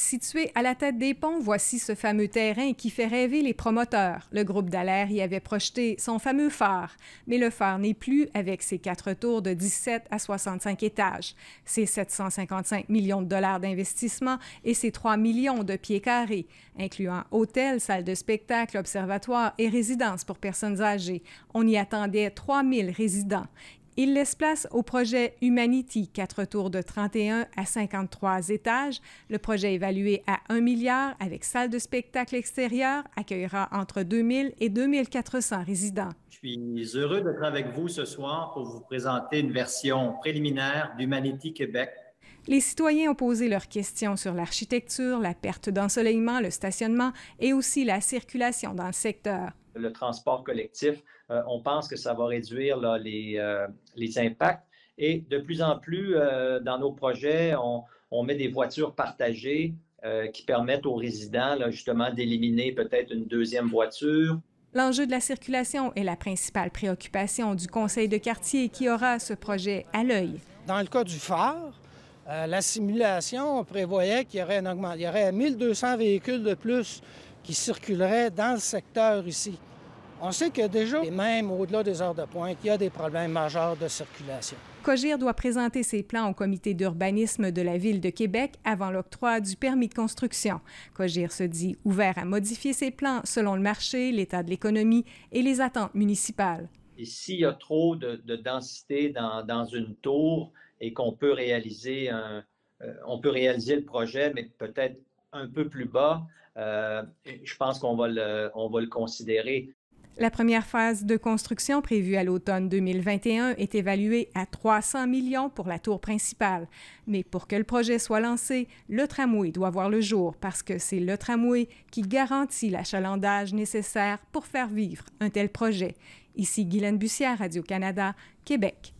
Situé à la tête des ponts, voici ce fameux terrain qui fait rêver les promoteurs. Le groupe Dallaire y avait projeté son fameux phare, mais le phare n'est plus avec ses quatre tours de 17 à 65 étages, ses 755 millions de dollars d'investissement et ses 3 millions de pieds carrés, incluant hôtels, salles de spectacle, observatoire et résidences pour personnes âgées. On y attendait 3000 résidents. Il laisse place au projet Humanity, quatre tours de 31 à 53 étages. Le projet évalué à 1 milliard avec salle de spectacle extérieure accueillera entre 2000 et 2400 résidents. Je suis heureux d'être avec vous ce soir pour vous présenter une version préliminaire d'Humanity Québec les citoyens ont posé leurs questions sur l'architecture, la perte d'ensoleillement, le stationnement et aussi la circulation dans le secteur le transport collectif. Euh, on pense que ça va réduire les, euh, les, impacts. Et de plus en plus, euh, dans nos projets, on, met des voitures partagées qui permettent aux résidents justement d'éliminer peut-être une deuxième voiture. L'enjeu de la circulation est la principale préoccupation du conseil de quartier qui aura ce projet à l'œil. Dans le cas du phare, la simulation prévoyait qu'il y, aurait y aurait 1200 véhicules de plus qui dans le secteur ici. On sait que déjà, et même au-delà des heures de pointe, il y a des problèmes majeurs de circulation. Cogir doit présenter ses plans au comité d'urbanisme de la Ville de Québec avant l'octroi du permis de construction. Cogir se dit ouvert à modifier ses plans selon le marché, l'état de l'économie et les attentes municipales. Ici, s'il y a trop de, densité dans, une tour et qu'on peut réaliser un, euh, on peut réaliser le projet, mais peut-être un peu plus bas, euh, je pense qu'on va, va le considérer. La première phase de construction prévue à l'automne 2021 est évaluée à 300 millions pour la tour principale. Mais pour que le projet soit lancé, le tramway doit voir le jour parce que c'est le tramway qui garantit l'achalandage nécessaire pour faire vivre un tel projet. Ici Guylaine Bussière, Radio-Canada, Québec.